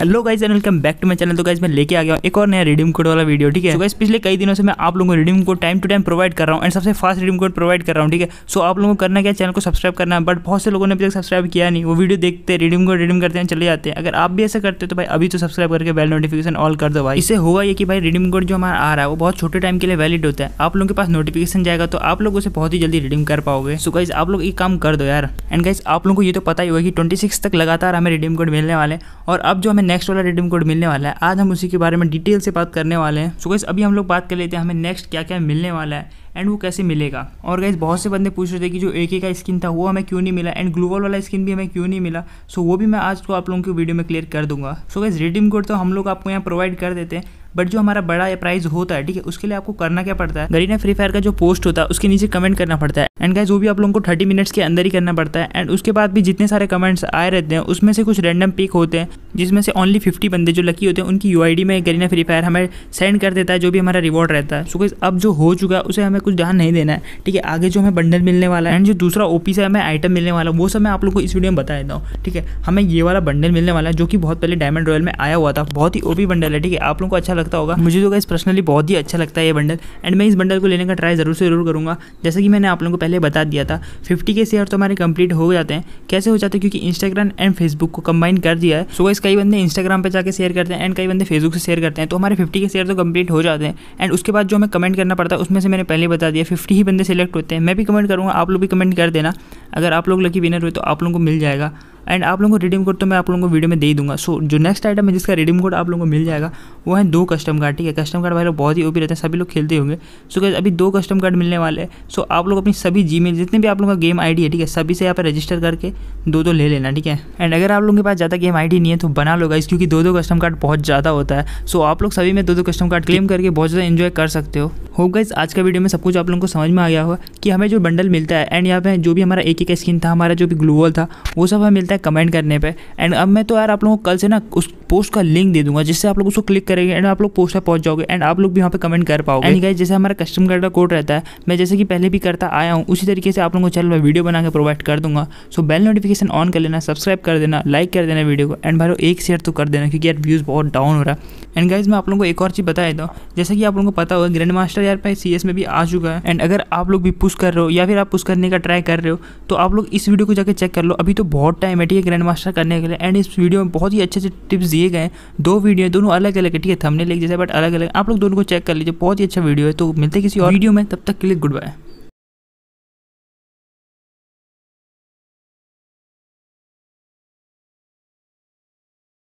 hello guys and welcome back to my channel तो guys मैं लेके आ गया एक और नया रिडीम कोड वाला वीडियो ठीक है तो गाइज पिछले कई दिनों से मैं आप लोगों को redeem code time to time provide कर रहा हूँ एंड सबसे फास्ट रिडीम कोड प्रोवाइड कर रहा हूँ ठीक है सो आप लोगों को करना क्या चैनल को सब्सक्राइब करना है बट बहुत से लोगों ने अभी तक सब्सक्राइब किया नहीं वो वीडियो देखते रिडीम कोड रिडीम करते हैं चले जाते हैं अगर आप भी ऐसा करते तो भाई अभी तो सब्सक्राइब करके बेल नोटिफिकेशन ऑल कर दो भाई इससे होगा ये कि भाई रिडीम कोड जो हमारा आ रहा है वो बहुत छोटे टाइम के लिए वैलिड होता है आप लोगों के पास नोटिफिकेशन जाएगा तो आप लोग उसे बहुत ही जल्दी रिडीम कर पाओगे सो गाइज आप लोग एक काम कर दो यार एंड गाइज आप लोगों को ये तो पता ही होगा कि ट्वेंटी तक लगातार हमें रिडीम कोड मिलने वाले और अब जो हमें नेक्स्ट वाला रिडीम कोड मिलने वाला है आज हम उसी के बारे में डिटेल से बात करने वाले हैं सो गैस अभी हम लोग बात कर लेते हैं हमें नेक्स्ट क्या क्या मिलने वाला है एंड वो कैसे मिलेगा और गैस बहुत से बंदे पूछ रहे थे कि जो एक का स्किन था वो हमें क्यों नहीं मिला एंड ग्लोबल वाला स्किन भी हमें क्यों नहीं मिला सो so, वो भी मैं आज को आप लोगों की वीडियो में क्लियर कर दूंगा सो गैस रिडीम कोड तो हम लोग आपको यहाँ प्रोवाइड कर देते हैं बट जो हमारा बड़ा प्राइज होता है ठीक है उसके लिए आपको करना क्या पड़ता है गरीना फ्री फायर का जो पोस्ट होता है उसके नीचे कमेंट करना पड़ता है एंड गाइज वो भी आप लोगों को थर्टी मिनट्स के अंदर ही करना पड़ता है एंड उसके बाद भी जितने सारे कमेंट्स आए रहते हैं उसमें से कुछ रैंडम पिक होते हैं जिसमें से ओनली फिफ्टी बंदे जो लकी होते हैं उनकी यू में गरीना फ्री फायर हमें सेंड कर देता है जो भी हमारा रिवॉर्ड रहता है सो गाइज अब जो हो चुका है उसे हमें कुछ ध्यान नहीं देना है ठीक है आगे जो हमें बंडल मिलने वाला है एंड जो दूसरा ओपी से हमें आइटम मिलने वाला वो सब मैं आप लोग को इस वीडियो में बता देता हूँ ठीक है हमें ये वाला बंडल मिलने वाला है जो कि बहुत पहले डायमंड रॉयल में आया हुआ था बहुत ही ओपी बंडल है ठीक है आप लोग को अच्छा लगता सकता होगा मुझे तो इस पर्सनली बहुत ही अच्छा लगता है ये बंडल एंड मैं इस बंडल को लेने का ट्राई ज़रूर से ज़रूर करूँगा जैसे कि मैंने आप लोगों को पहले बता दिया था फिफ्टी के शेयर तो हमारे कंप्लीट हो जाते हैं कैसे हो जाते हैं क्योंकि इंस्टाग्राम एंड फेसबुक को कंबाइन कर दिया है सो गाइस कई बंदे इंस्टाग्राम पर जाकर शेयर करते हैं एंड कई बंदे फेसबुक से शेयर करते हैं तो हमारे फिफ्टी के शेयर तो कंप्लीट हो जाते हैं एंड उसके बाद जो हमें कमेंट करना पड़ता है उसमें से मैंने पहले बता दिया फिफ्टी ही बंदे सेलेक्ट होते हैं मैं भी कमेंट करूँगा आप लोग भी कमेंट कर देना अगर आप लोग लकी विनर हुए तो आप लोगों को मिल जाएगा एंड आप लोगों को रिडीम कोड तो मैं आप लोगों को वीडियो में दे ही दूंगा सो जो नेक्स्ट आइटम है जिसका रिडीम कोड आप लोगों को मिल जाएगा वो है दो कस्टम कार्ड ठीक है कस्टम कार्ड भाई लोग बहुत ही ओपी रहते हैं सभी लोग खेलते होंगे सो क्या अभी दो कस्टम कार्ड मिलने वाले हैं सो आप लोग अपनी सभी जी जितने भी आप लोगों का गेम आई है ठीक है सभी से यहाँ पर रजिस्टर करके दो दो ले लेना ठीक है एंड अगर आप लोगों के पास ज़्यादा गेम आई नहीं है तो बना लो गाइस क्योंकि दो दो कस्टम कार्ड बहुत ज़्यादा होता है सो आप लोग सभी में दो दो कस्टम कार्ड क्लेम करके बहुत ज़्यादा इन्जॉय कर सकते हो होप गाइज आज का वीडियो में सब कुछ आप लोगों को समझ में आ गया हुआ कि हमें जो बंडल मिलता है एंड यहाँ पे जो भी हमारा एक एक स्किन था हमारा जो भी ग्लूवल था वो सब हमें मिलता है कमेंट करने पे एंड अब मैं तो यार आप लोगों को कल से ना उस पोस्ट का लिंक दे दूंगा जिससे आप लोग उसको क्लिक करेंगे एंड आप लोग पोस्ट पर पहुंच जाओगे एंड आप लोग भी यहाँ पे कमेंट कर पाओगे एंड जैसे हमारा कस्टम कार्ड का कोड रहता है मैं जैसे कि पहले भी करता आया हूँ उसी तरीके से आप लोगों को चैनल में वीडियो बना के प्रोवाइड कर दूंगा सो बेल नोटिफिकेशन ऑन कर लेना सब्सक्राइब कर देना लाइक कर देना वीडियो को एंड भाई एक शेयर तो कर देना क्योंकि यार व्यूज़ बहुत डाउन हो रहा है एंड गाइज मैं आप लोगों को एक और चीज़ बता देता हूँ जैसे कि आप लोगों को पता होगा ग्रैंड मास्टर यार पे सी में भी आ चुका है एंड अगर आप लोग भी पुश कर रहे हो या फिर आप पुश करने का ट्राई कर रहे हो तो आप लोग इस वीडियो को जाकर चेक कर लो अभी तो बहुत टाइम मैथमेटिक ग्रैंड मास्टर करने के लिए एंड इस वीडियो में बहुत ही अच्छे से टिप्स दिए गए हैं दो वीडियो दोनों अलग अलग है ठीक है थमने लगे जैसे बट अलग अलग आप लोग दोनों को चेक कर लीजिए बहुत ही अच्छा वीडियो है तो मिलते किसी और वीडियो में तब तक के लिए गुड बाय